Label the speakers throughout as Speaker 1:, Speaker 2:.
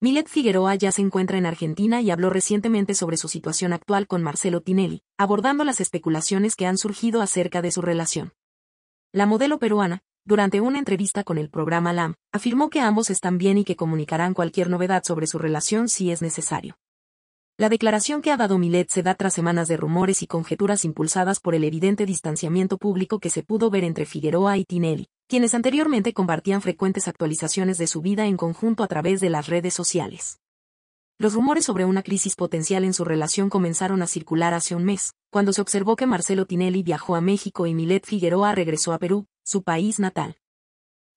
Speaker 1: Milet Figueroa ya se encuentra en Argentina y habló recientemente sobre su situación actual con Marcelo Tinelli, abordando las especulaciones que han surgido acerca de su relación. La modelo peruana, durante una entrevista con el programa LAM, afirmó que ambos están bien y que comunicarán cualquier novedad sobre su relación si es necesario. La declaración que ha dado Milet se da tras semanas de rumores y conjeturas impulsadas por el evidente distanciamiento público que se pudo ver entre Figueroa y Tinelli, quienes anteriormente compartían frecuentes actualizaciones de su vida en conjunto a través de las redes sociales. Los rumores sobre una crisis potencial en su relación comenzaron a circular hace un mes, cuando se observó que Marcelo Tinelli viajó a México y Milet Figueroa regresó a Perú, su país natal.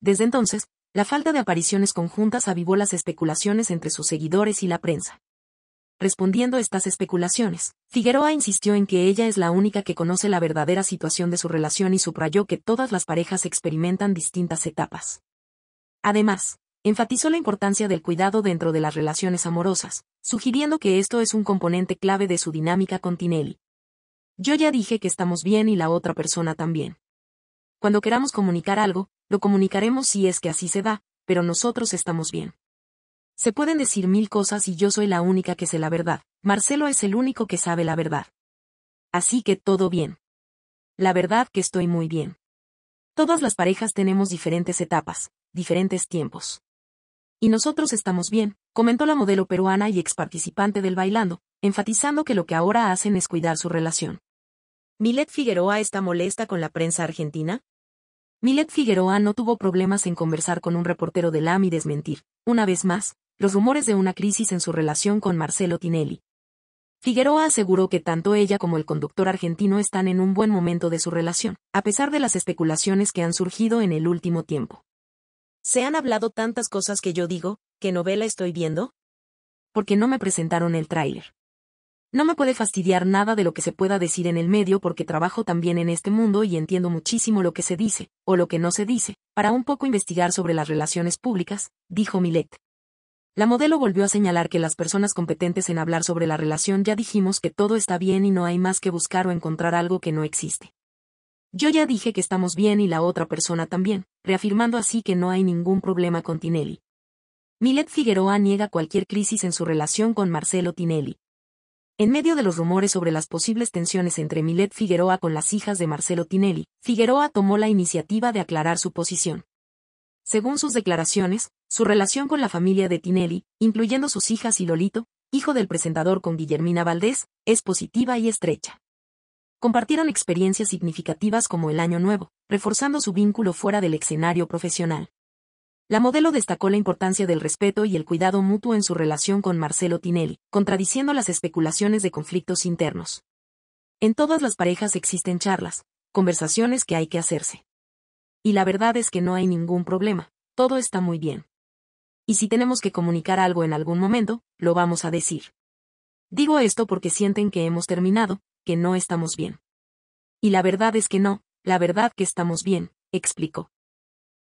Speaker 1: Desde entonces, la falta de apariciones conjuntas avivó las especulaciones entre sus seguidores y la prensa. Respondiendo estas especulaciones, Figueroa insistió en que ella es la única que conoce la verdadera situación de su relación y subrayó que todas las parejas experimentan distintas etapas. Además, enfatizó la importancia del cuidado dentro de las relaciones amorosas, sugiriendo que esto es un componente clave de su dinámica con Tinelli. Yo ya dije que estamos bien y la otra persona también. Cuando queramos comunicar algo, lo comunicaremos si es que así se da, pero nosotros estamos bien. Se pueden decir mil cosas y yo soy la única que sé la verdad. Marcelo es el único que sabe la verdad. Así que todo bien. La verdad que estoy muy bien. Todas las parejas tenemos diferentes etapas, diferentes tiempos. Y nosotros estamos bien, comentó la modelo peruana y ex participante del bailando, enfatizando que lo que ahora hacen es cuidar su relación. ¿Milet Figueroa está molesta con la prensa argentina? Milet Figueroa no tuvo problemas en conversar con un reportero del AM y desmentir, una vez más, los rumores de una crisis en su relación con Marcelo Tinelli. Figueroa aseguró que tanto ella como el conductor argentino están en un buen momento de su relación, a pesar de las especulaciones que han surgido en el último tiempo. ¿Se han hablado tantas cosas que yo digo, ¿Qué novela estoy viendo? Porque no me presentaron el tráiler. No me puede fastidiar nada de lo que se pueda decir en el medio porque trabajo también en este mundo y entiendo muchísimo lo que se dice, o lo que no se dice, para un poco investigar sobre las relaciones públicas, dijo Milet. La modelo volvió a señalar que las personas competentes en hablar sobre la relación ya dijimos que todo está bien y no hay más que buscar o encontrar algo que no existe. Yo ya dije que estamos bien y la otra persona también, reafirmando así que no hay ningún problema con Tinelli. Milet Figueroa niega cualquier crisis en su relación con Marcelo Tinelli. En medio de los rumores sobre las posibles tensiones entre Milet Figueroa con las hijas de Marcelo Tinelli, Figueroa tomó la iniciativa de aclarar su posición. Según sus declaraciones, su relación con la familia de Tinelli, incluyendo sus hijas y Lolito, hijo del presentador con Guillermina Valdés, es positiva y estrecha. Compartieron experiencias significativas como el Año Nuevo, reforzando su vínculo fuera del escenario profesional. La modelo destacó la importancia del respeto y el cuidado mutuo en su relación con Marcelo Tinelli, contradiciendo las especulaciones de conflictos internos. En todas las parejas existen charlas, conversaciones que hay que hacerse. Y la verdad es que no hay ningún problema, todo está muy bien y si tenemos que comunicar algo en algún momento, lo vamos a decir. Digo esto porque sienten que hemos terminado, que no estamos bien. Y la verdad es que no, la verdad que estamos bien, explicó.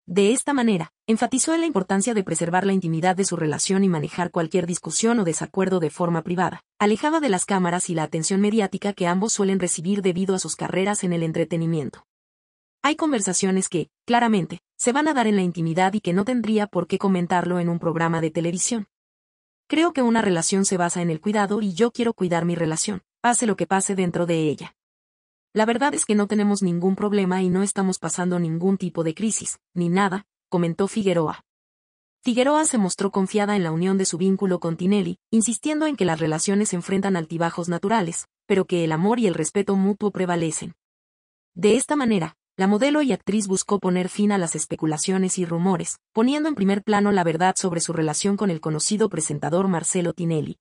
Speaker 1: De esta manera, enfatizó en la importancia de preservar la intimidad de su relación y manejar cualquier discusión o desacuerdo de forma privada, alejada de las cámaras y la atención mediática que ambos suelen recibir debido a sus carreras en el entretenimiento. Hay conversaciones que, claramente, se van a dar en la intimidad y que no tendría por qué comentarlo en un programa de televisión. Creo que una relación se basa en el cuidado y yo quiero cuidar mi relación, pase lo que pase dentro de ella. La verdad es que no tenemos ningún problema y no estamos pasando ningún tipo de crisis, ni nada, comentó Figueroa. Figueroa se mostró confiada en la unión de su vínculo con Tinelli, insistiendo en que las relaciones enfrentan altibajos naturales, pero que el amor y el respeto mutuo prevalecen. De esta manera, la modelo y actriz buscó poner fin a las especulaciones y rumores, poniendo en primer plano la verdad sobre su relación con el conocido presentador Marcelo Tinelli,